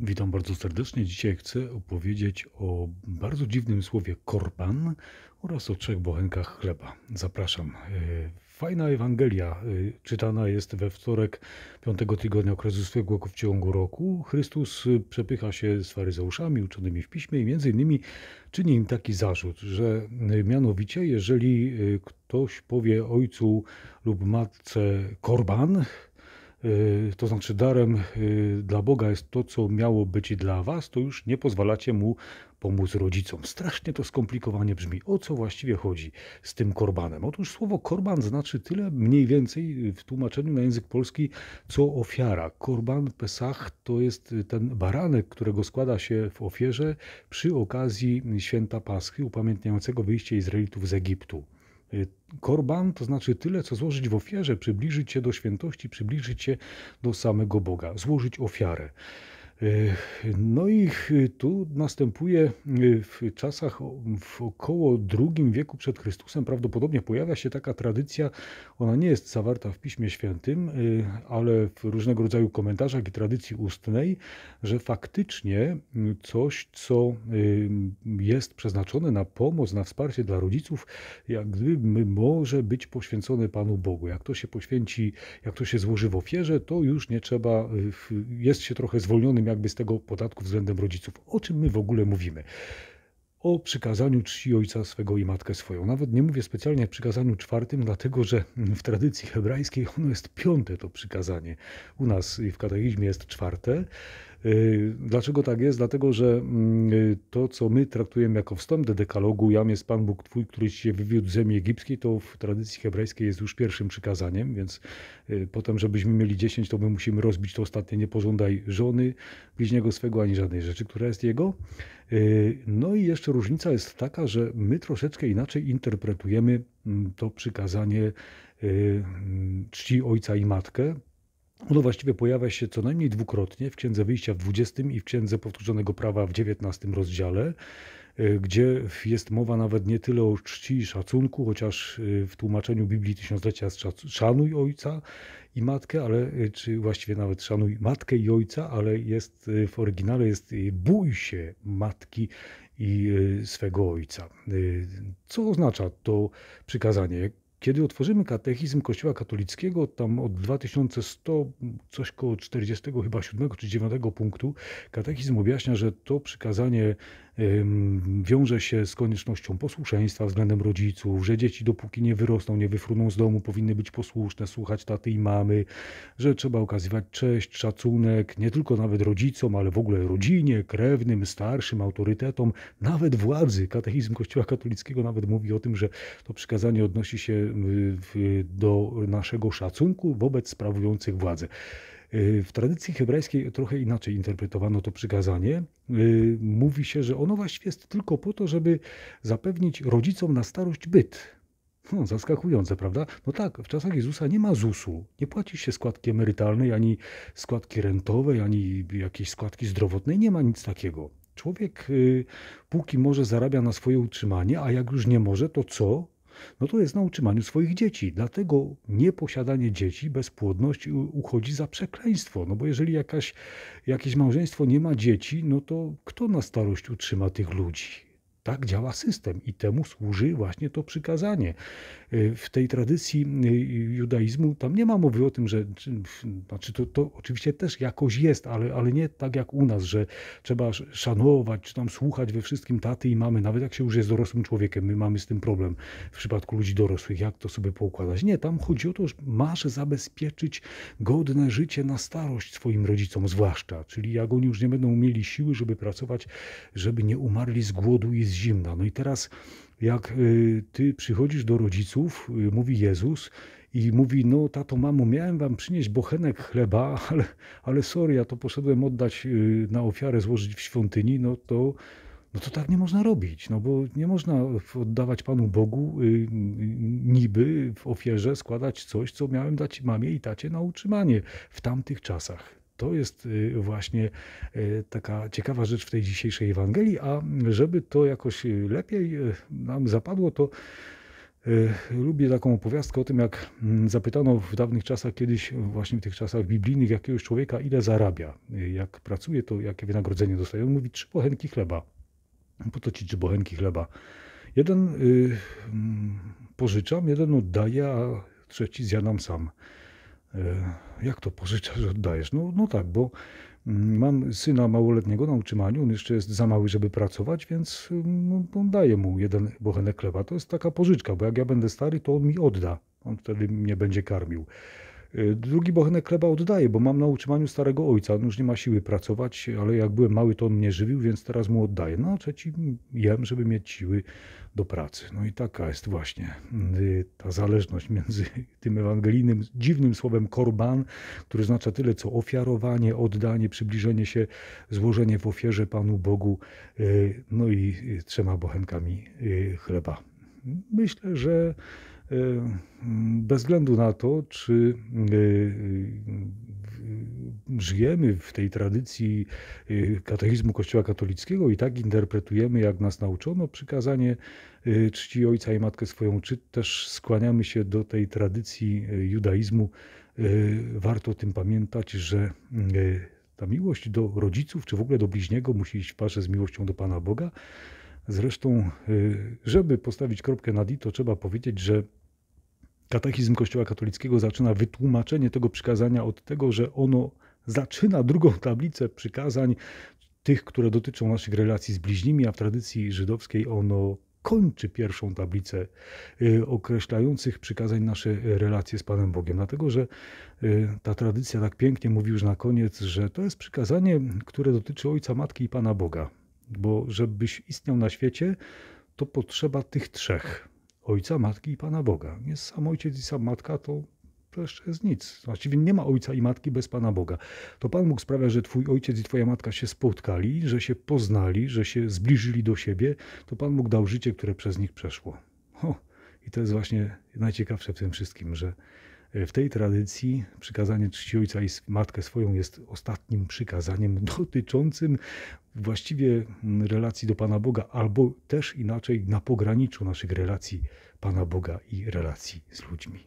Witam bardzo serdecznie. Dzisiaj chcę opowiedzieć o bardzo dziwnym słowie korban oraz o trzech bochenkach chleba. Zapraszam. E, fajna Ewangelia e, czytana jest we wtorek piątego tygodnia okresu zwykłego w ciągu roku. Chrystus przepycha się z faryzeuszami uczonymi w piśmie i między innymi czyni im taki zarzut, że e, mianowicie jeżeli ktoś powie ojcu lub matce korban, Y, to znaczy darem y, dla Boga jest to, co miało być dla was, to już nie pozwalacie mu pomóc rodzicom. Strasznie to skomplikowanie brzmi. O co właściwie chodzi z tym korbanem? Otóż słowo korban znaczy tyle mniej więcej y, w tłumaczeniu na język polski, co ofiara. Korban Pesach to jest ten baranek, którego składa się w ofierze przy okazji święta Paschy upamiętniającego wyjście Izraelitów z Egiptu. Y, korban to znaczy tyle, co złożyć w ofierze, przybliżyć się do świętości, przybliżyć się do samego Boga, złożyć ofiarę. No i tu następuje y, w czasach w około II wieku przed Chrystusem prawdopodobnie pojawia się taka tradycja, ona nie jest zawarta w Piśmie Świętym, y, ale w różnego rodzaju komentarzach i tradycji ustnej, że faktycznie y, coś, co jest przeznaczone na pomoc, na wsparcie dla rodziców, jak gdyby może być poświęcone Panu Bogu. Jak to się poświęci, jak to się złoży w ofierze, to już nie trzeba, jest się trochę zwolnionym zwolnieniem jakby z tego podatku względem rodziców. O czym my w ogóle mówimy? o przykazaniu czci ojca swego i matkę swoją. Nawet nie mówię specjalnie o przykazaniu czwartym, dlatego że w tradycji hebrajskiej ono jest piąte to przykazanie. U nas w katechizmie jest czwarte, Y, dlaczego tak jest? Dlatego, że mm, y, to, co my traktujemy jako wstęp do dekalogu, jam jest Pan Bóg Twój, który się wywiódł z ziemi egipskiej, to w tradycji hebrajskiej jest już pierwszym przykazaniem, więc y, potem, żebyśmy mieli 10, to my musimy rozbić to ostatnie, nie pożądaj żony, bliźniego swego, ani żadnej rzeczy, która jest jego. No i jeszcze różnica jest taka, że my troszeczkę inaczej interpretujemy mm, to przykazanie mm, czci ojca i matkę, ono właściwie pojawia się co najmniej dwukrotnie w Księdze Wyjścia w 20 i w Księdze Powtórzonego Prawa w 19 rozdziale, e, gdzie jest mowa nawet nie tyle o czci i szacunku, chociaż e, w tłumaczeniu Biblii Tysiąclecia szanuj ojca i matkę, ale e, czy właściwie nawet szanuj matkę i ojca, ale jest w oryginale jest bój się matki i swego ojca. Co oznacza to przykazanie? Kiedy otworzymy katechizm Kościoła katolickiego, tam od 2100, coś koło 40 chyba 7 czy 9 punktu, katechizm objaśnia, że to przykazanie wiąże się z koniecznością posłuszeństwa względem rodziców, że dzieci dopóki nie wyrosną, nie wyfruną z domu, powinny być posłuszne, słuchać taty i mamy, że trzeba okazywać cześć, szacunek nie tylko nawet rodzicom, ale w ogóle rodzinie, krewnym, starszym, autorytetom, nawet władzy. Katechizm Kościoła Katolickiego nawet mówi o tym, że to przykazanie odnosi się y, do naszego szacunku wobec sprawujących władzę. Y, w tradycji hebrajskiej trochę inaczej interpretowano to przykazanie. Y, mówi się, że ono właściwie jest tylko po to, żeby zapewnić rodzicom na starość byt. No, zaskakujące, prawda? No tak, w czasach Jezusa nie ma ZUS-u. Nie płaci się składki emerytalnej, ani składki rentowej, ani jakiejś składki zdrowotnej. Nie ma nic takiego. Człowiek y, póki może zarabia na swoje utrzymanie, a jak już nie może, to co? no to jest na utrzymaniu swoich dzieci. Dlatego nieposiadanie dzieci, bezpłodność uchodzi za przekleństwo. No bo jeżeli jakaś, jakieś małżeństwo nie ma dzieci, no to kto na starość utrzyma tych ludzi? Tak działa system i temu służy właśnie to przykazanie. Y, w tej tradycji y, judaizmu tam nie ma mowy o tym, że znaczy to, to oczywiście też jakoś jest, ale, ale nie tak jak u nas, że trzeba szanować, czy tam słuchać we wszystkim taty i mamy, nawet jak się już jest dorosłym człowiekiem, my mamy z tym problem w przypadku ludzi dorosłych, jak to sobie poukładać. Nie, tam chodzi o to, że masz zabezpieczyć godne życie na starość swoim rodzicom zwłaszcza, czyli jak oni już nie będą mieli siły, żeby pracować, żeby nie umarli z głodu i z zimna. No i teraz, jak y, ty przychodzisz do rodziców, y, mówi Jezus, i mówi, no tato, mamo, miałem wam przynieść bochenek chleba, ale, ale sorry, ja to poszedłem oddać y, na ofiarę, złożyć w świątyni, no to, no to tak nie można robić, no bo nie można oddawać Panu Bogu niby w ofierze składać coś, co miałem dać mamie i tacie na utrzymanie w tamtych czasach. To jest y, właśnie y, taka ciekawa rzecz w tej dzisiejszej Ewangelii, a żeby to jakoś y, lepiej nam zapadło, to Lubię taką opowiastkę o tym, jak mm, zapytano w dawnych czasach, kiedyś, właśnie w tych czasach biblijnych, jakiegoś człowieka, ile zarabia, jak pracuje, to jakie wynagrodzenie dostaje. On mówi trzy bochenki chleba. Po to ci trzy bochenki chleba. Jeden y, mm, pożyczam, jeden oddaję, a trzeci zjadam sam. E, jak to pożyczasz, oddajesz? No, no tak, bo mm, mam syna małoletniego na utrzymaniu, on jeszcze jest za mały, żeby pracować, więc mm, no, daję mu jeden bochenek chleba. To jest taka pożyczka, bo jak ja będę stary, to on mi odda. On wtedy mnie będzie karmił. Y, drugi bochenek chleba oddaję, bo mam na utrzymaniu starego ojca. On już nie ma siły pracować, ale jak byłem mały, to on mnie żywił, więc teraz mu oddaję. No, a trzeci jem, żeby mieć siły do pracy. No i taka jest właśnie y, ta zależność między tym ewangelijnym, dziwnym słowem korban, który oznacza tyle co ofiarowanie, oddanie, przybliżenie się, złożenie w ofierze Panu Bogu, y, no i trzema bochenkami chleba. Myślę, że Yy, bez względu na to, czy yy, żyjemy w tej tradycji yy, katechizmu Kościoła katolickiego i tak interpretujemy, jak nas nauczono, przykazanie czci ojca i matkę swoją, czy też skłaniamy się do tej tradycji judaizmu, warto o tym pamiętać, że ta miłość do rodziców, czy w ogóle do bliźniego musi iść w parze z miłością do Pana Boga. Zresztą, y, żeby postawić kropkę na dito, trzeba powiedzieć, że katechizm Kościoła katolickiego zaczyna wytłumaczenie tego przykazania od tego, że ono zaczyna drugą tablicę przykazań, tych, które dotyczą naszych relacji z bliźnimi, a w tradycji żydowskiej ono kończy pierwszą tablicę y, określających przykazań nasze relacje z Panem Bogiem. Dlatego, że y, ta tradycja tak pięknie mówi już na koniec, że to jest przykazanie, które dotyczy Ojca, Matki i Pana Boga. Bo żebyś istniał na świecie, to potrzeba tych trzech: Ojca, Matki i Pana Boga. Nie sam ojciec i sam matka to to jeszcze jest nic. Właściwie nie ma ojca i matki bez Pana Boga. To Pan mógł sprawia, że Twój ojciec i Twoja matka się spotkali, że się poznali, że się zbliżyli do siebie. To Pan mógł dał życie, które przez nich przeszło. O, I to jest właśnie najciekawsze w tym wszystkim, że w tej tradycji przykazanie czci ojca i matkę swoją jest ostatnim przykazaniem dotyczącym właściwie mm, relacji do Pana Boga, albo też inaczej na pograniczu naszych relacji Pana Boga i relacji z ludźmi.